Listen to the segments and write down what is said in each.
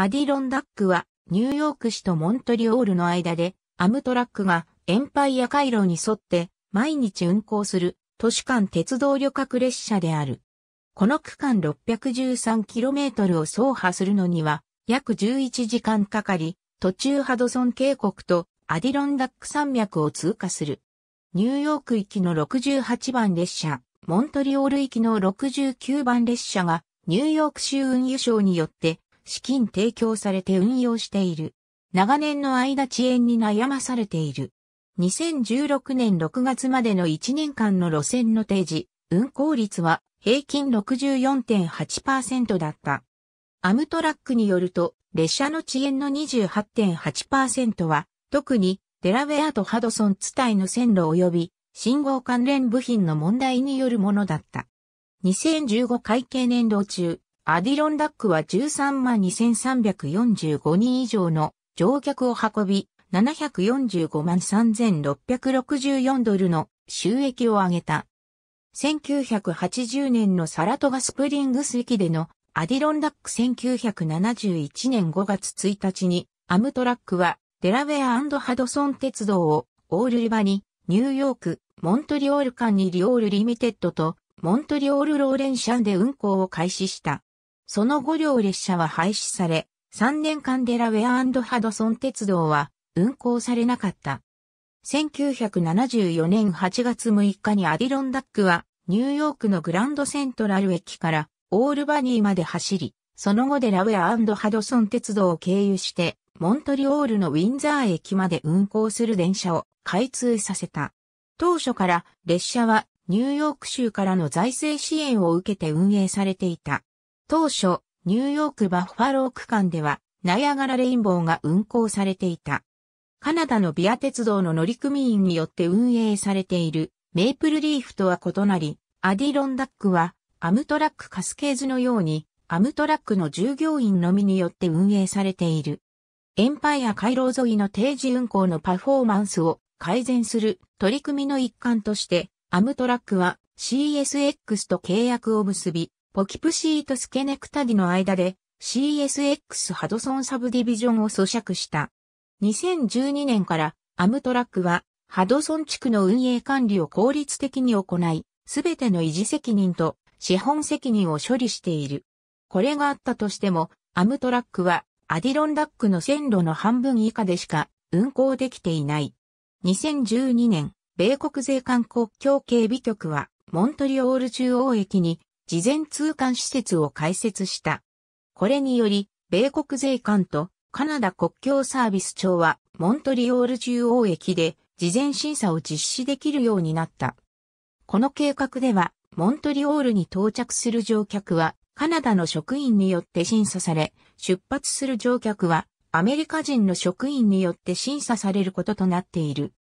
アディロンダックはニューヨーク市とモントリオールの間でアムトラックがエンパイア回路に沿って毎日運行する都市間鉄道旅客列車である。この区間 613km を走破するのには約11時間かかり、途中ハドソン渓谷とアディロンダック山脈を通過する。ニューヨーク行きの68番列車、モントリオール行きの69番列車がニューヨーク州運輸省によって資金提供されて運用している。長年の間遅延に悩まされている。2016年6月までの1年間の路線の提示、運行率は平均64.8%だった。アムトラックによると、列車の遅延の28.8%は、特にデラウェアとハドソン地帯の線路及び信号関連部品の問題によるものだった。2015会計年度中、アディロンダックは13万2345人以上の乗客を運び、745万3664ドルの収益を上げた。1980年のサラトガスプリングス駅でのアディロンダック1971年5月1日にアムトラックはデラウェアハドソン鉄道をオールリバにニューヨーク、モントリオール間にリオールリミテッドとモントリオールローレンシャンで運行を開始した。その5両列車は廃止され、3年間デラウェアハドソン鉄道は運行されなかった。1974年8月6日にアディロンダックはニューヨークのグランドセントラル駅からオールバニーまで走り、その後デラウェアハドソン鉄道を経由してモントリオールのウィンザー駅まで運行する電車を開通させた。当初から列車はニューヨーク州からの財政支援を受けて運営されていた。当初、ニューヨークバッファロー区間では、ナイアガラレインボーが運行されていた。カナダのビア鉄道の乗組員によって運営されているメイプルリーフとは異なり、アディロンダックはアムトラックカスケーズのようにアムトラックの従業員のみによって運営されている。エンパイア回廊沿いの定時運行のパフォーマンスを改善する取り組みの一環として、アムトラックは CSX と契約を結び、ポキプシーとスケネクタディの間で CSX ハドソンサブディビジョンを咀嚼した。2012年からアムトラックはハドソン地区の運営管理を効率的に行い、すべての維持責任と資本責任を処理している。これがあったとしても、アムトラックはアディロンダックの線路の半分以下でしか運行できていない。2012年、米国税関国境警備局はモントリオール中央駅に事前通関施設を開設した。これにより、米国税関とカナダ国境サービス庁はモントリオール中央駅で事前審査を実施できるようになった。この計画では、モントリオールに到着する乗客はカナダの職員によって審査され、出発する乗客はアメリカ人の職員によって審査されることとなっている。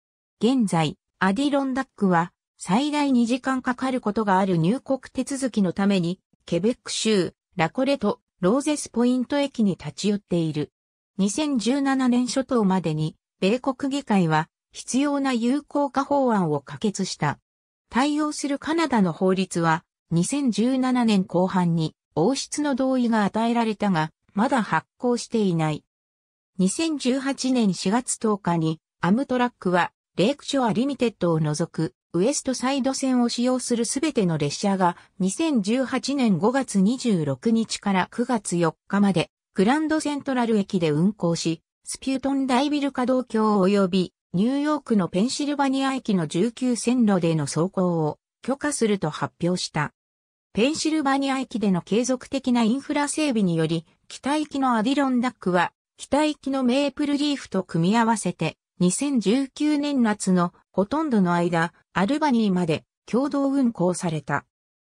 現在、アディロンダックは最大2時間かかることがある入国手続きのために、ケベック州、ラコレとローゼスポイント駅に立ち寄っている。2017年初頭までに、米国議会は必要な有効化法案を可決した。対応するカナダの法律は、2017年後半に王室の同意が与えられたが、まだ発行していない。2018年4月10日に、アムトラックは、レイクショアリミテッドを除くウエストサイド線を使用するすべての列車が2018年5月26日から9月4日までグランドセントラル駅で運行し、スピュートン大ビル稼働橋及びニューヨークのペンシルバニア駅の19線路での走行を許可すると発表した。ペンシルバニア駅での継続的なインフラ整備により、北行きのアディロンダックは、北行きのメープルリーフと組み合わせて、2019年夏のほとんどの間、アルバニーまで共同運行された。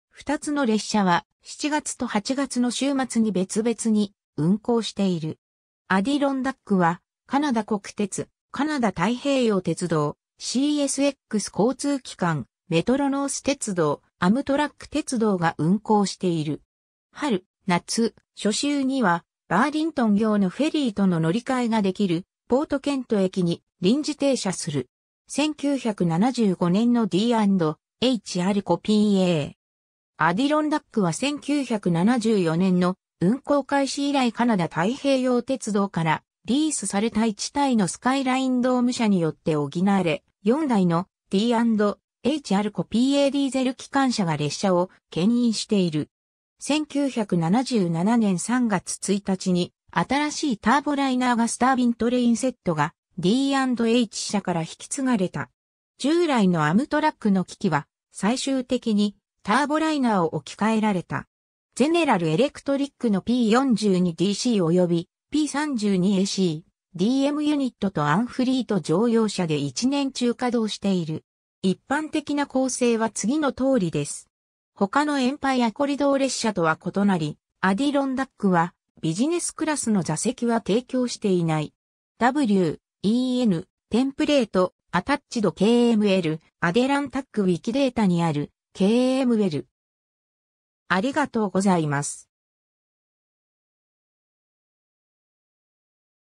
二つの列車は7月と8月の週末に別々に運行している。アディロンダックはカナダ国鉄、カナダ太平洋鉄道、CSX 交通機関、メトロノース鉄道、アムトラック鉄道が運行している。春、夏、初秋にはバーリントン行のフェリーとの乗り換えができるポートケント駅に臨時停車する。1975年の D&H アリコ PA。アディロンダックは1974年の運行開始以来カナダ太平洋鉄道からリースされた一体のスカイラインドーム車によって補われ、4台の D&H アルコ PA ディーゼル機関車が列車を牽引している。1977年3月1日に新しいターボライナーガスタービントレインセットが D&H 社から引き継がれた。従来のアムトラックの機器は最終的にターボライナーを置き換えられた。ゼネラルエレクトリックの P42DC 及び P32AC、DM ユニットとアンフリート乗用車で1年中稼働している。一般的な構成は次の通りです。他のエンパイアコリドー列車とは異なり、アディロンダックはビジネスクラスの座席は提供していない。W、EN、テンプレート、アタッチド KML、アデランタックウィキデータにある KML。ありがとうございます。